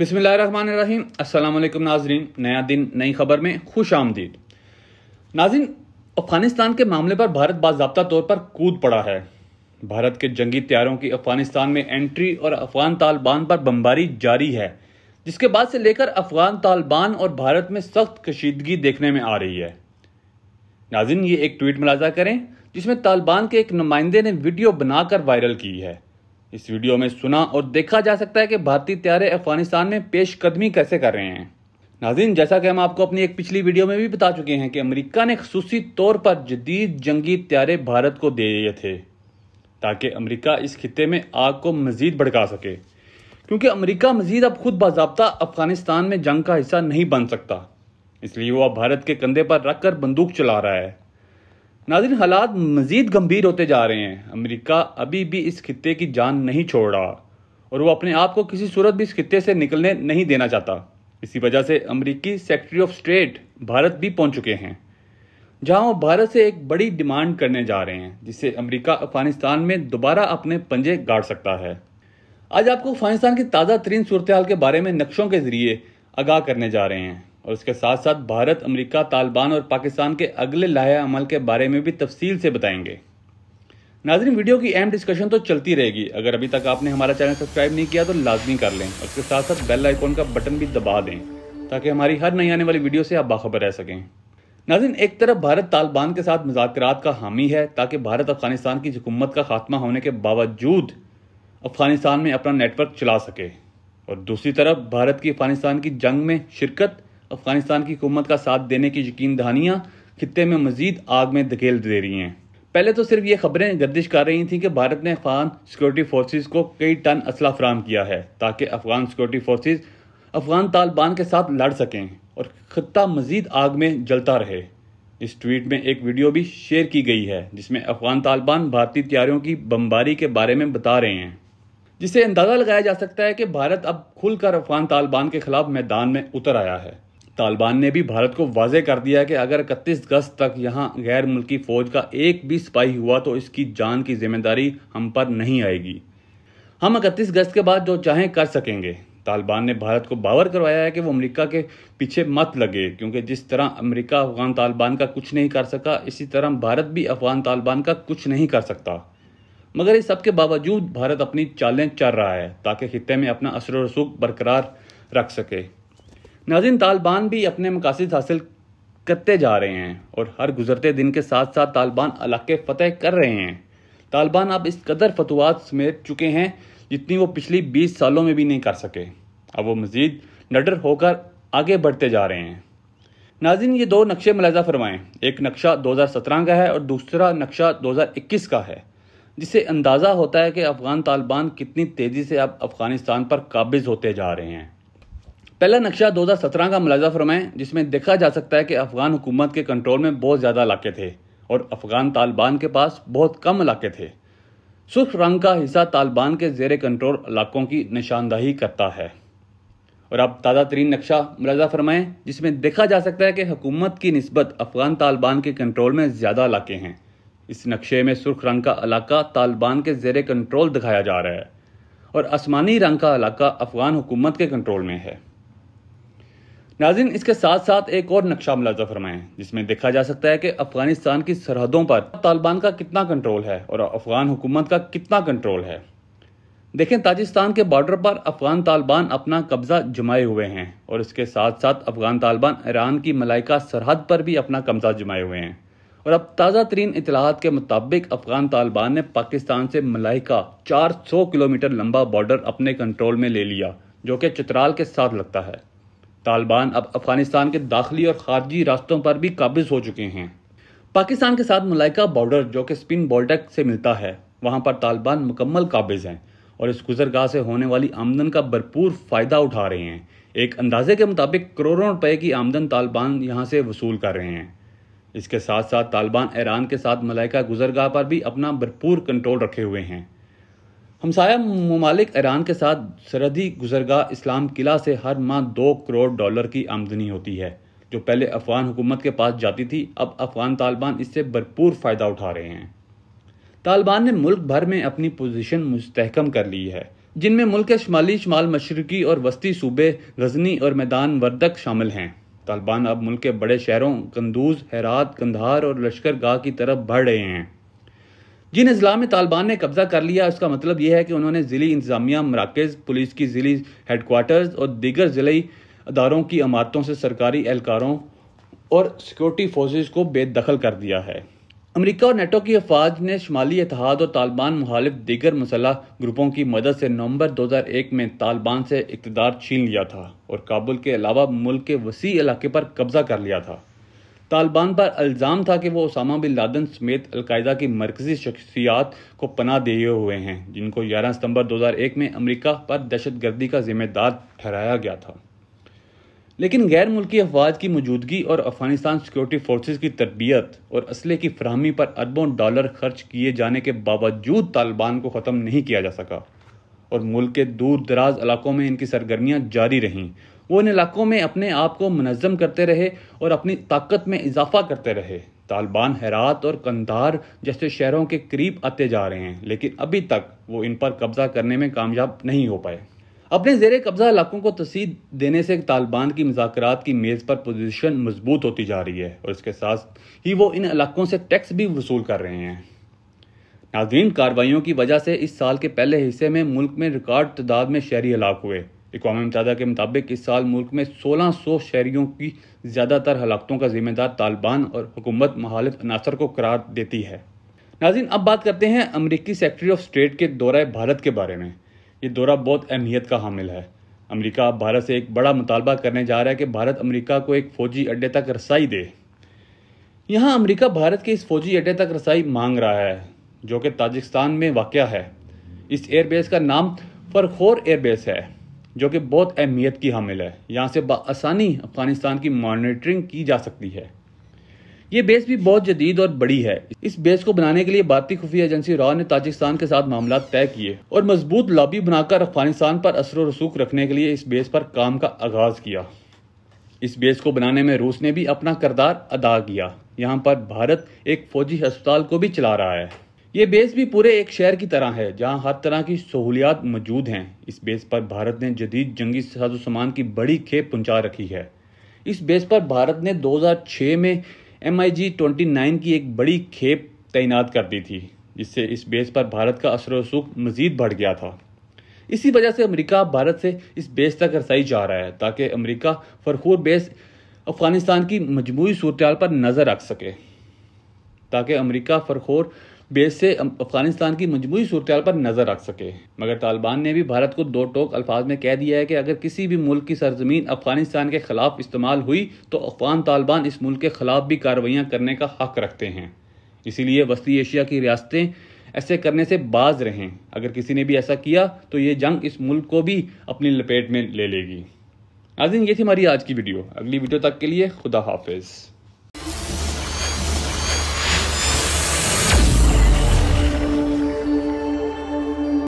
बिसमीम अल्लाम नाजरीन नया दिन नई खबर में खुश आमदीद नाजिन अफगानिस्तान के मामले पर भारत बाबा तौर पर कूद पड़ा है भारत के जंगी तैयारों की अफगानिस्तान में एंट्री और अफगान तालिबान पर बमबारी जारी है जिसके बाद से लेकर अफगान तालिबान और भारत में सख्त कशीदगी देखने में आ रही है नाजिन ये एक ट्वीट मुलाजा करें जिसमें तालिबान के एक नुमाइंदे ने वीडियो बनाकर वायरल की है इस वीडियो में सुना और देखा जा सकता है कि भारतीय त्यारे अफगानिस्तान में पेशकदमी कैसे कर रहे हैं नाजिन जैसा कि हम आपको अपनी एक पिछली वीडियो में भी बता चुके हैं कि अमेरिका ने खसूसी तौर पर जदीद जंगी त्यारे भारत को दे दिए थे ताकि अमेरिका इस खत्े में आग को मजीद भड़का सके क्योंकि अमरीका मजीद अब खुद बाबा अफगानिस्तान में जंग का हिस्सा नहीं बन सकता इसलिए वह भारत के कंधे पर रख कर बंदूक चला रहा है नाजिन हालात मजीद गंभीर होते जा रहे हैं अमेरिका अभी भी इस खत्े की जान नहीं छोड़ रहा और वो अपने आप को किसी सूरत भी इस खत्े से निकलने नहीं देना चाहता इसी वजह से अमेरिकी सेक्रेटरी ऑफ स्टेट भारत भी पहुंच चुके हैं जहां वो भारत से एक बड़ी डिमांड करने जा रहे हैं जिससे अमेरिका अफगानिस्तान में दोबारा अपने पंजे गाड़ सकता है आज आपको अफगानिस्तान की ताज़ा तरीन सूरत के बारे में नक्शों के जरिए आगाह करने जा रहे हैं और इसके साथ साथ भारत अमेरिका तालिबान और पाकिस्तान के अगले लाहे अमल के बारे में भी तफसील से बताएंगे नाजरीन वीडियो की अहम डिस्कशन तो चलती रहेगी अगर अभी तक आपने हमारा चैनल सब्सक्राइब नहीं किया तो लाजमी कर लें और इसके साथ साथ बेल आइकॉन का बटन भी दबा दें ताकि हमारी हर नई आने वाली वीडियो से आप बाखबर रह सकें नाजिन एक तरफ भारत तालिबान के साथ मुजाकर का हामी है ताकि भारत अफगानिस्तान की हुकूमत का खात्मा होने के बावजूद अफगानिस्तान में अपना नेटवर्क चला सके और दूसरी तरफ भारत की अफगानिस्तान की जंग में शिरकत अफगानिस्तान की हुकूमत का साथ देने की यकीन दहानियाँ खत्े में मजीद आग में धकेल दे रही हैं पहले तो सिर्फ ये खबरें गर्दिश कर रही थी कि भारत ने अफगान सिक्योरिटी फोर्सेज को कई टन असला फ्राहम किया है ताकि अफगान सिक्योरिटी फोर्सेज अफगान तालिबान के साथ लड़ सकें और खत्ता मजीद आग में जलता रहे इस ट्वीट में एक वीडियो भी शेयर की गई है जिसमें अफगान तालिबान भारतीय तैयारियों की बमबारी के बारे में बता रहे हैं जिससे अंदाज़ा लगाया जा सकता है कि भारत अब खुलकर अफगान तालिबान के खिलाफ मैदान में उतर आया है तालिबान ने भी भारत को वाजे कर दिया कि अगर इकतीस अगस्त तक यहाँ गैर मुल्की फौज का एक भी सिपाही हुआ तो इसकी जान की जिम्मेदारी हम पर नहीं आएगी हम इकतीस अगस्त के बाद जो चाहें कर सकेंगे तालिबान ने भारत को बावर करवाया है कि वो अमेरिका के पीछे मत लगे क्योंकि जिस तरह अमेरिका अफगान तालिबान का कुछ नहीं कर सका इसी तरह भारत भी अफगान तालिबान का कुछ नहीं कर सकता मगर इस सब के बावजूद भारत अपनी चालें चल रहा है ताकि खत्े में अपना असर रसूख बरकरार रख सके नाजिन तालिबान भी अपने मकासद हासिल करते जा रहे हैं और हर गुजरते दिन के साथ साथ तालिबान इलाके फतेह कर रहे हैं तालिबान अब इस कदर फतवात समेट चुके हैं जितनी वो पिछली बीस सालों में भी नहीं कर सके अब वो मज़ीद नडर होकर आगे बढ़ते जा रहे हैं नाजिन ये दो नक्शे मुलाजा फरमाएं एक नक्शा 2017 का है और दूसरा नक्शा 2021 का है जिससे अंदाज़ा होता है कि अफ़गान तालिबान कितनी तेज़ी से अब अफ़गानिस्तान पर काबिज होते जा रहे हैं पहला नक्शा सत्रह का मुलाजा फरमाएं जिसमें देखा जा सकता है कि अफगान हुकूमत के कंट्रोल में बहुत ज़्यादा इलाके थे और अफगान तालिबान के पास बहुत कम इलाके थे सुर्ख रंग का हिस्सा तालिबान के जेर कंट्रोल इलाकों की निशानदही करता है और अब ताज़ा तरीन नक्शा मुलाजा फरमाएं जिसमें देखा जा सकता है कि हुकूमत की नस्बत अफगान तालिबान के कंट्रोल में ज़्यादा इलाके हैं इस नक्शे में सुर्ख रंग का इलाका तालिबान के जेर कंट्रोल दिखाया जा रहा है और आसमानी रंग का इलाका अफगान हुकूमत के कंट्रोल में है नाजिन इसके साथ साथ एक और नक्शा मुलाजा फरमाएं जिसमें देखा जा सकता है कि अफगानिस्तान की सरहदों पर तालिबान का कितना कंट्रोल है और अफगान हुकूमत का कितना कंट्रोल है देखें ताजिस्तान के बॉर्डर पर अफगान तालिबान अपना कब्जा जमाए हुए हैं और इसके साथ साथ अफगान तालिबान ईरान की मलाइका सरहद पर भी अपना कब्जा जमाए हुए हैं और अब ताज़ा तरीन इतलाहत के मुताबिक अफगान तालिबान ने पाकिस्तान से मलाइका 400 किलोमीटर लंबा बॉर्डर अपने कंट्रोल में ले लिया जो कि चित्राल के साथ लगता है तालिबान अब अफगानिस्तान के दाखिली और खारजी रास्तों पर भी काबिज हो चुके हैं पाकिस्तान के साथ मलाइका बॉर्डर जो कि स्पिन बोल्टक से मिलता है वहाँ पर तालिबान मुकम्मल काबिज हैं और इस गुजरगाह से होने वाली आमदन का भरपूर फ़ायदा उठा रहे हैं एक अंदाजे के मुताबिक करोड़ों रुपए की आमदन तालिबान यहाँ से वसूल कर रहे हैं इसके साथ साथ तालिबान ईरान के साथ मलाइका गुजरगाह पर भी अपना भरपूर कंट्रोल रखे हुए हैं हमसाया ममालिक ईरान के साथ सरहदी गुजरगाह इस्लाम किला से हर माह दो करोड़ डॉलर की आमदनी होती है जो पहले अफगान हुकूमत के पास जाती थी अब अफगान तालिबान इससे भरपूर फ़ायदा उठा रहे हैं तालिबान ने मुल्क भर में अपनी पोजीशन मुस्तहकम कर ली है जिनमें मुल्क के शुमाली शुमाल मशरकी और वस्ती सूबे गजनी और मैदान वर्दक शामिल हैं तालिबान अब मुल्क के बड़े शहरों कंदूज हैरात कंधार और लश्कर गाह की तरफ बढ़ रहे हैं जिन अजला में तालिबान ने कब्जा कर लिया उसका मतलब यह है कि उन्होंने ज़िली इंतजामिया मराकज़ पुलिस की ज़िली हेडकोार्टर्स और दीगर ज़िली अदारों की अमारतों से सरकारी एहलकारों और सिक्योरिटी फोर्सेज को बेदखल कर दिया है अमरीका और नेटो की अफवाज ने शुमाली इतिहाद और तालिबान मुखालिफ दीगर मसलह ग्रुपों की मदद से नवंबर 2001 में तालिबान से इकतदार छीन लिया था और काबुल के अलावा मुल्क के वसी इलाके पर कब्जा कर लिया था तालिबान पर अल्जाम था कि वो उसामा बिन लादन समेत अलकायदा की मरकजी शख्सियात को पना दिए हुए हैं जिनको 11 सितंबर 2001 में अमेरिका पर दहशतगर्दी का जिम्मेदार ठहराया गया था लेकिन गैर मुल्की अफवाज की मौजूदगी और अफगानिस्तान सिक्योरिटी फोर्सेज की तरबियत और असले की फ्राहमी पर अरबों डॉलर खर्च किए जाने के बावजूद तालिबान को ख़त्म नहीं किया जा सका और मुल्क के दूर दराज इलाकों में इनकी सरगर्मियाँ जारी रहीं वो इन इलाकों में अपने आप को मनज़म करते रहे और अपनी ताकत में इजाफा करते रहे तालिबान हैरात और कंधार जैसे शहरों के करीब आते जा रहे हैं लेकिन अभी तक वो इन पर कब्जा करने में कामयाब नहीं हो पाए अपने जेर कब्ज़ा इलाकों को तसीद देने से तालिबान की मजाक की मेज़ पर पोजीशन मजबूत होती जा रही है और इसके साथ ही वो इन इलाकों से टैक्स भी वसूल कर रहे हैं नाजरीन कार्रवाइयों की वजह से इस साल के पहले हिस्से में मुल्क में रिकॉर्ड तादाद में शहरी हलाक हुए इकवा मुतहदा के मुताबिक इस साल मुल्क में सोलह सौ शहरीों की ज़्यादातर हलाकतों का जिम्मेदार तालिबान और हुकूमत महालत अनासर को करार देती है नाजिन अब बात करते हैं अमरीकी सेक्रटरी ऑफ स्टेट के दौरे भारत के बारे में ये दौरा बहुत अहमियत का हामिल है अमरीका भारत से एक बड़ा मुतालबा करने जा रहा है कि भारत अमरीका को एक फ़ौजी अड्डे तक रसाई दे यहाँ अमरीका भारत के इस फ़ौजी अड्डे तक रसाई मांग रहा है जो कि ताजिकस्तान में वाक़ है इस एयरबेस का नाम फरखोर एयरबेस है जो कि बहुत अहमियत की हामिल है यहाँ से बसानी अफगानिस्तान की मॉनिटरिंग की जा सकती है ये बेस भी बहुत जदीद और बड़ी है इस बेस को बनाने के लिए भारतीय खुफिया एजेंसी रॉ ने ताजिकिस्तान के साथ मामला तय किए और मजबूत लॉबी बनाकर अफगानिस्तान पर असर रसूख रखने के लिए इस बेस पर काम का आगाज किया इस बेस को बनाने में रूस ने भी अपना किरदार अदा किया यहाँ पर भारत एक फौजी अस्पताल को भी चला रहा है ये बेस भी पूरे एक शहर की तरह है जहां हर तरह की सहूलियात मौजूद हैं इस बेस पर भारत ने जदीद जंगी साजो सामान की बड़ी खेप पहुंचा रखी है इस बेस पर भारत ने 2006 में एम आई की एक बड़ी खेप तैनात कर दी थी जिससे इस बेस पर भारत का असर वसूख मजीद बढ़ गया था इसी वजह से अमेरिका भारत से इस बेस तक रसाई जा रहा है ताकि अमेरिका फरखूर बेस अफगानिस्तान की मजमू सूरत पर नज़र रख सके ताकि अमेरिका फरखोर बेस से अफगानिस्तान की मजमू सूरत पर नज़र रख सके मगर तालिबान ने भी भारत को दो टोक अल्फाज में कह दिया है कि अगर किसी भी मुल्क की सरजमीन अफगानिस्तान के खिलाफ इस्तेमाल हुई तो अफगान तालिबान इस मुल्क के खिलाफ भी कार्रवाइयाँ करने का हक रखते हैं इसीलिए वस्ती एशिया की रियासतें ऐसे करने से बाज रहें अगर किसी ने भी ऐसा किया तो ये जंग इस मुल्क को भी अपनी लपेट में ले लेगी नाजिन ये थी हमारी आज की वीडियो अगली वीडियो तक के लिए खुदा हाफिज़